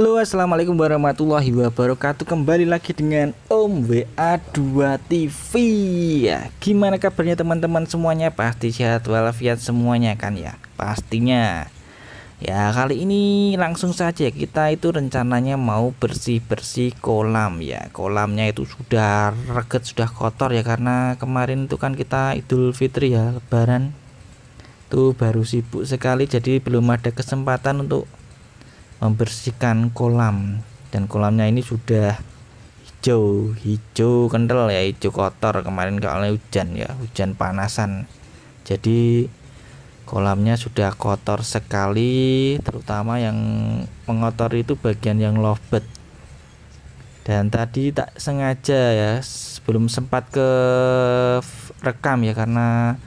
Halo assalamualaikum warahmatullahi wabarakatuh Kembali lagi dengan Om WA2 TV ya, Gimana kabarnya teman-teman semuanya Pasti sehat walafiat semuanya kan ya Pastinya Ya kali ini langsung saja kita itu rencananya mau bersih-bersih kolam ya Kolamnya itu sudah reget sudah kotor ya Karena kemarin itu kan kita idul fitri ya lebaran Tuh baru sibuk sekali jadi belum ada kesempatan untuk membersihkan kolam dan kolamnya ini sudah hijau hijau kental ya hijau kotor kemarin kalau hujan ya hujan panasan jadi kolamnya sudah kotor sekali terutama yang pengotor itu bagian yang lovebird dan tadi tak sengaja ya sebelum sempat ke rekam ya karena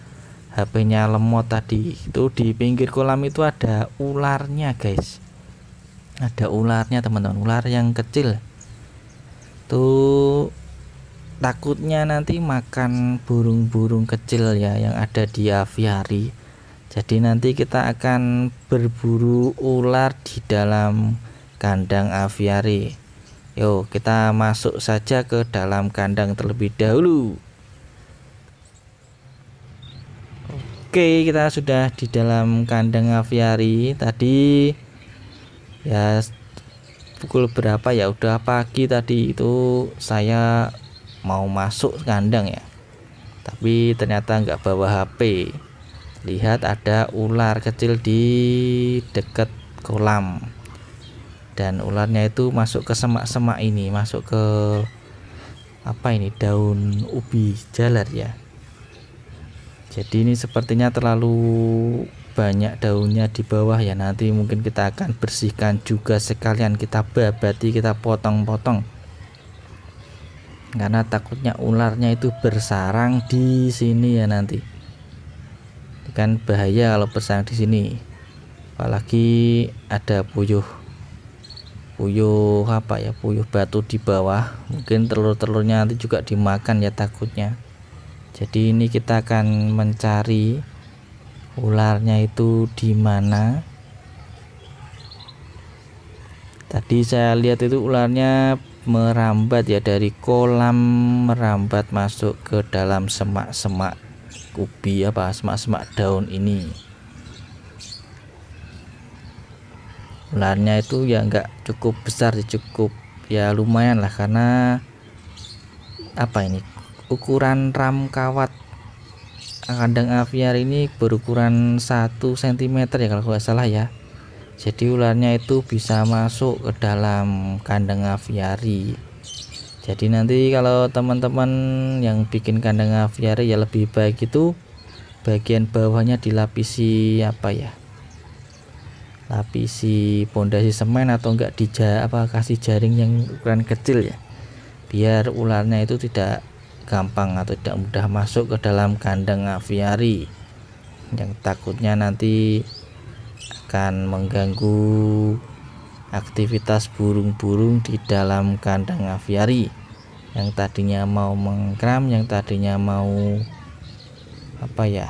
HP-nya lemot tadi itu di pinggir kolam itu ada ularnya guys ada ularnya teman-teman ular yang kecil tuh takutnya nanti makan burung-burung kecil ya yang ada di aviari jadi nanti kita akan berburu ular di dalam kandang aviari yuk kita masuk saja ke dalam kandang terlebih dahulu Oke kita sudah di dalam kandang aviari tadi ya pukul berapa ya udah pagi tadi itu saya mau masuk kandang ya tapi ternyata nggak bawa HP lihat ada ular kecil di dekat kolam dan ularnya itu masuk ke semak-semak ini masuk ke apa ini daun ubi jalar ya jadi ini sepertinya terlalu banyak daunnya di bawah ya nanti mungkin kita akan bersihkan juga sekalian kita babati kita potong-potong karena takutnya ularnya itu bersarang di sini ya nanti kan bahaya kalau bersarang di sini apalagi ada puyuh puyuh apa ya puyuh batu di bawah mungkin telur-telurnya nanti juga dimakan ya takutnya jadi ini kita akan mencari ularnya itu di mana tadi saya lihat itu ularnya merambat ya dari kolam merambat masuk ke dalam semak-semak ubi apa semak-semak daun ini ularnya itu ya enggak cukup besar cukup ya lumayan lah karena apa ini ukuran ram kawat kandang aviar ini berukuran 1 cm ya kalau nggak salah ya jadi ularnya itu bisa masuk ke dalam kandang aviari jadi nanti kalau teman-teman yang bikin kandang aviari ya lebih baik itu bagian bawahnya dilapisi apa ya lapisi pondasi semen atau enggak dija apa kasih jaring yang ukuran kecil ya biar ularnya itu tidak gampang atau tidak mudah masuk ke dalam kandang aviari yang takutnya nanti akan mengganggu aktivitas burung-burung di dalam kandang aviari yang tadinya mau mengkram yang tadinya mau apa ya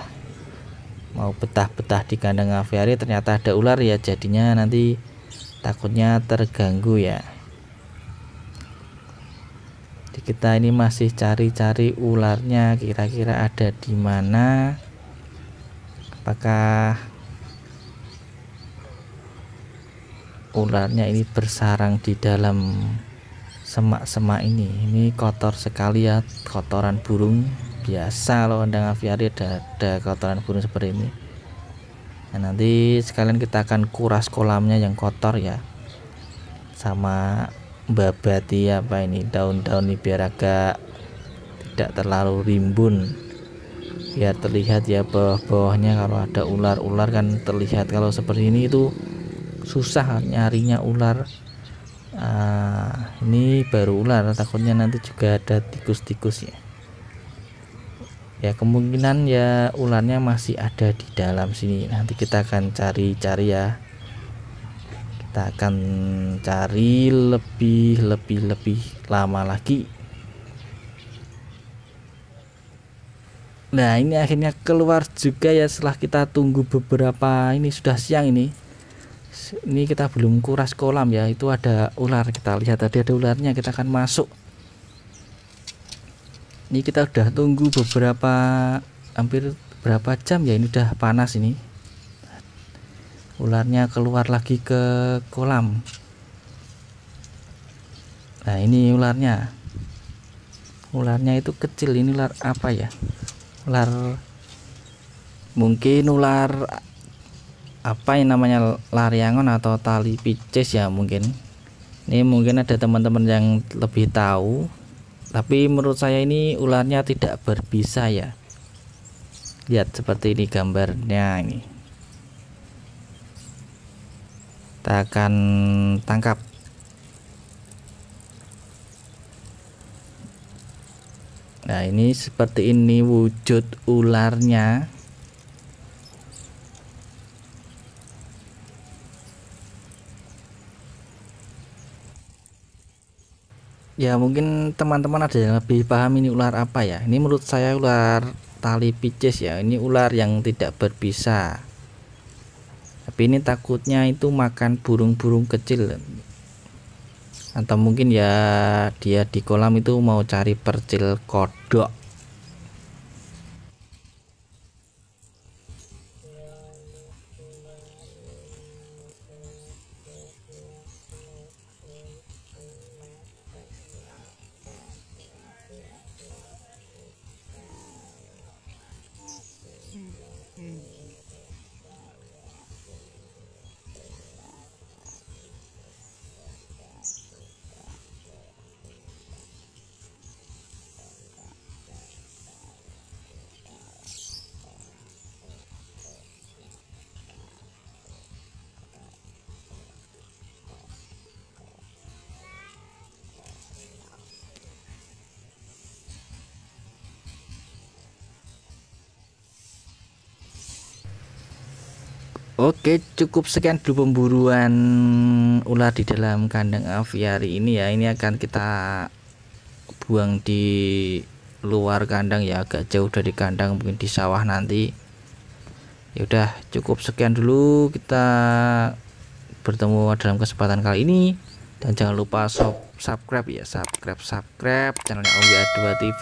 mau betah-betah di kandang aviari ternyata ada ular ya jadinya nanti takutnya terganggu ya kita ini masih cari-cari ularnya kira-kira ada di mana apakah ularnya ini bersarang di dalam semak-semak ini ini kotor sekali ya kotoran burung biasa kalau kandang aviari ada, ada kotoran burung seperti ini nah, nanti sekalian kita akan kuras kolamnya yang kotor ya sama babati iya, apa ini daun-daun ini biar agak tidak terlalu rimbun ya terlihat ya bawah-bawahnya kalau ada ular-ular kan terlihat kalau seperti ini itu susah nyarinya ular uh, ini baru ular takutnya nanti juga ada tikus-tikus ya ya kemungkinan ya ularnya masih ada di dalam sini nanti kita akan cari-cari ya kita akan cari lebih lebih lebih lama lagi nah ini akhirnya keluar juga ya setelah kita tunggu beberapa ini sudah siang ini ini kita belum kuras kolam ya itu ada ular kita lihat tadi ada ularnya kita akan masuk ini kita udah tunggu beberapa hampir berapa jam ya ini udah panas ini ularnya keluar lagi ke kolam nah ini ularnya ularnya itu kecil ini ular apa ya ular mungkin ular apa yang namanya lariangon atau tali picis ya mungkin ini mungkin ada teman-teman yang lebih tahu tapi menurut saya ini ularnya tidak berbisa ya lihat seperti ini gambarnya ini kita akan tangkap nah ini seperti ini wujud ularnya ya mungkin teman-teman ada yang lebih paham ini ular apa ya ini menurut saya ular tali picis ya ini ular yang tidak berbisa tapi ini takutnya itu makan burung-burung kecil atau mungkin ya dia di kolam itu mau cari percil kodok Oke, cukup sekian dulu pemburuan ular di dalam kandang aviari ini ya. Ini akan kita buang di luar kandang ya, agak jauh dari kandang mungkin di sawah nanti. Ya udah, cukup sekian dulu kita bertemu dalam kesempatan kali ini dan jangan lupa sub subscribe ya, subscribe subscribe channelnya Om 2 TV.